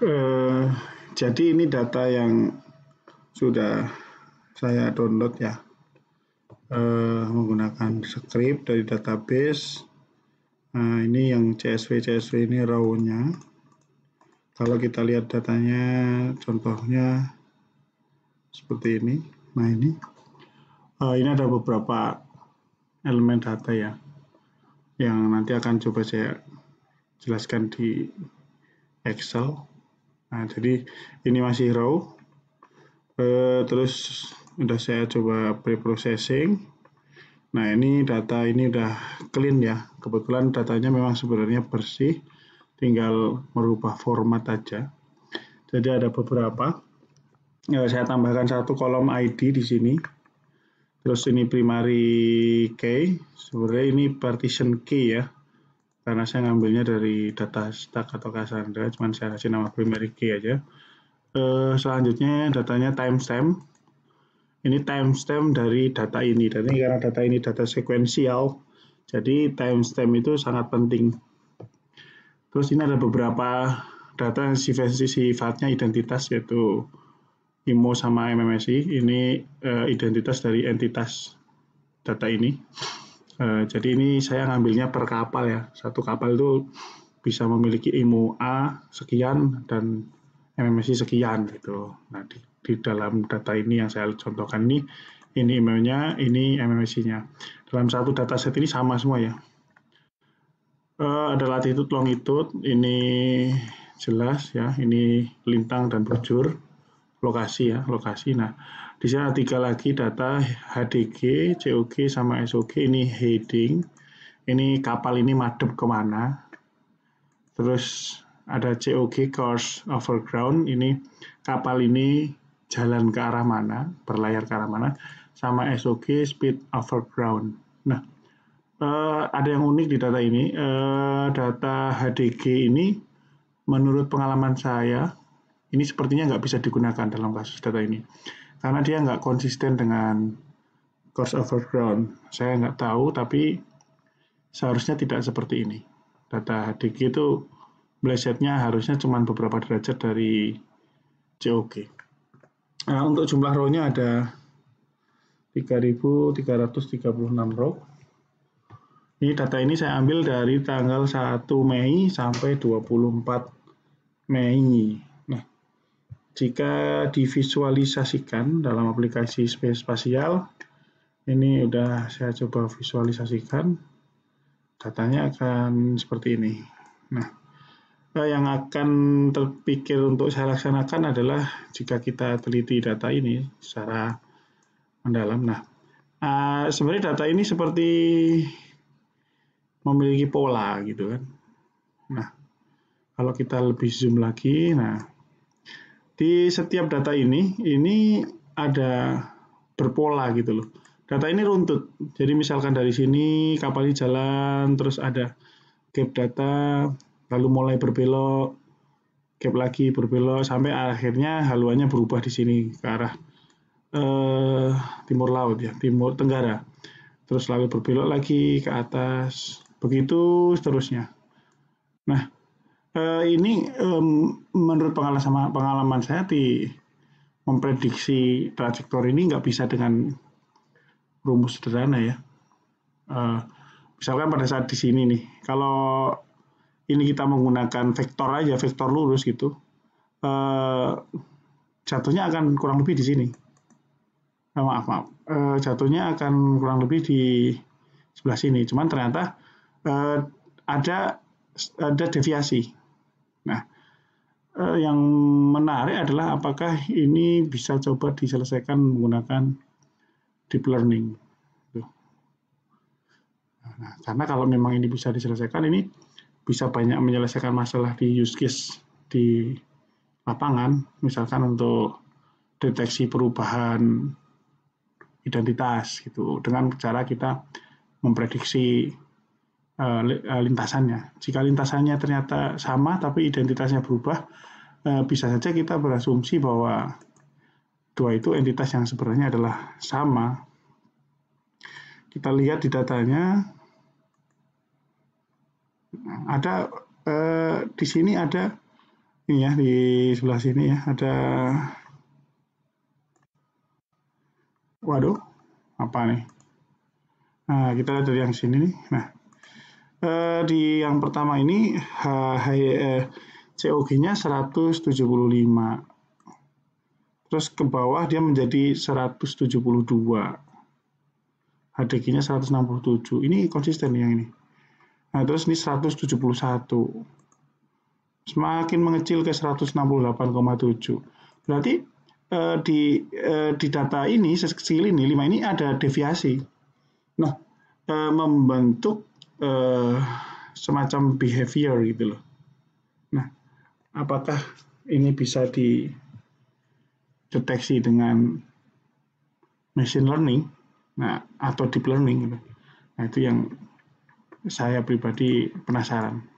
Eh, jadi ini data yang sudah saya download ya eh, menggunakan script dari database. Nah, ini yang CSV CSV ini raw-nya. Kalau kita lihat datanya, contohnya seperti ini. Nah ini, uh, ini ada beberapa elemen data ya, yang nanti akan coba saya jelaskan di Excel. Nah, jadi ini masih raw. E, terus udah saya coba pre-processing. Nah, ini data ini udah clean ya. Kebetulan datanya memang sebenarnya bersih, tinggal merubah format aja. Jadi ada beberapa. E, saya tambahkan satu kolom ID di sini. Terus ini primary key, sebenarnya ini partition key ya karena saya ngambilnya dari data stack atau Cassandra, cuman saya kasih nama primary key aja. Uh, selanjutnya datanya timestamp. Ini timestamp dari data ini. Dan ini karena data ini data sekuensial, jadi timestamp itu sangat penting. Terus ini ada beberapa data yang sifat sifatnya identitas yaitu IMO sama MMSI. Ini uh, identitas dari entitas data ini. Eh, jadi ini saya ngambilnya per kapal ya. Satu kapal itu bisa memiliki IMU A sekian dan MMSI sekian gitu. Nah, di, di dalam data ini yang saya contohkan ini ini IMU-nya, ini MMSI-nya. Dalam satu data set ini sama semua ya. Uh, ada latitude longitude, ini jelas ya, ini lintang dan bujur, lokasi ya, lokasi. Nah, di sini ada tiga lagi data HDG, COG, sama SOG. Ini heading. Ini kapal ini madep kemana. Terus ada COG, course over ground. Ini kapal ini jalan ke arah mana, berlayar ke arah mana. Sama SOG, speed over ground. Nah, eh, ada yang unik di data ini. Eh, data HDG ini menurut pengalaman saya, ini sepertinya nggak bisa digunakan dalam kasus data ini karena dia nggak konsisten dengan course overground. Saya nggak tahu, tapi seharusnya tidak seperti ini. Data HDG itu melesetnya harusnya cuma beberapa derajat dari COG. Nah, untuk jumlah row ada 3.336 row. Ini data ini saya ambil dari tanggal 1 Mei sampai 24 Mei jika divisualisasikan dalam aplikasi space spasial ini udah saya coba visualisasikan datanya akan seperti ini nah eh, yang akan terpikir untuk saya laksanakan adalah jika kita teliti data ini secara mendalam nah eh, sebenarnya data ini seperti memiliki pola gitu kan nah kalau kita lebih zoom lagi nah di setiap data ini, ini ada berpola gitu loh. Data ini runtut. Jadi misalkan dari sini kapal ini jalan, terus ada gap data, lalu mulai berbelok, gap lagi berbelok, sampai akhirnya haluannya berubah di sini ke arah eh, timur laut ya, timur tenggara. Terus lalu berbelok lagi ke atas, begitu seterusnya. Nah, Eh, ini um, menurut pengalaman pengalaman saya di memprediksi trajektor ini nggak bisa dengan rumus sederhana ya. Uh, misalkan pada saat di sini nih, kalau ini kita menggunakan vektor aja, vektor lurus gitu, uh, jatuhnya akan kurang lebih di sini. Nah, maaf maaf, uh, jatuhnya akan kurang lebih di sebelah sini. Cuman ternyata uh, ada ada deviasi Nah, eh, yang menarik adalah apakah ini bisa coba diselesaikan menggunakan deep learning. Nah, karena kalau memang ini bisa diselesaikan, ini bisa banyak menyelesaikan masalah di use case di lapangan, misalkan untuk deteksi perubahan identitas gitu, dengan cara kita memprediksi Eh, eh, lintasannya. Jika lintasannya ternyata sama tapi identitasnya berubah, eh, bisa saja kita berasumsi bahwa dua itu entitas yang sebenarnya adalah sama. Kita lihat di datanya ada di sini ada ini ya di sebelah sini ya ada waduh apa nih? Nah, kita lihat dari yang sini nih. Nah, Eh, di yang pertama ini e, eh, COG-nya 175. Terus ke bawah dia menjadi 172. HDG-nya 167. Ini konsisten yang ini. Nah, terus ini 171. Semakin mengecil ke 168,7. Berarti eh, di eh, di data ini sekecil ini 5 ini ada deviasi. Nah, eh, membentuk Eh, semacam behavior gitu loh. Nah, apakah ini bisa dideteksi dengan machine learning, nah atau deep learning gitu? Nah itu yang saya pribadi penasaran.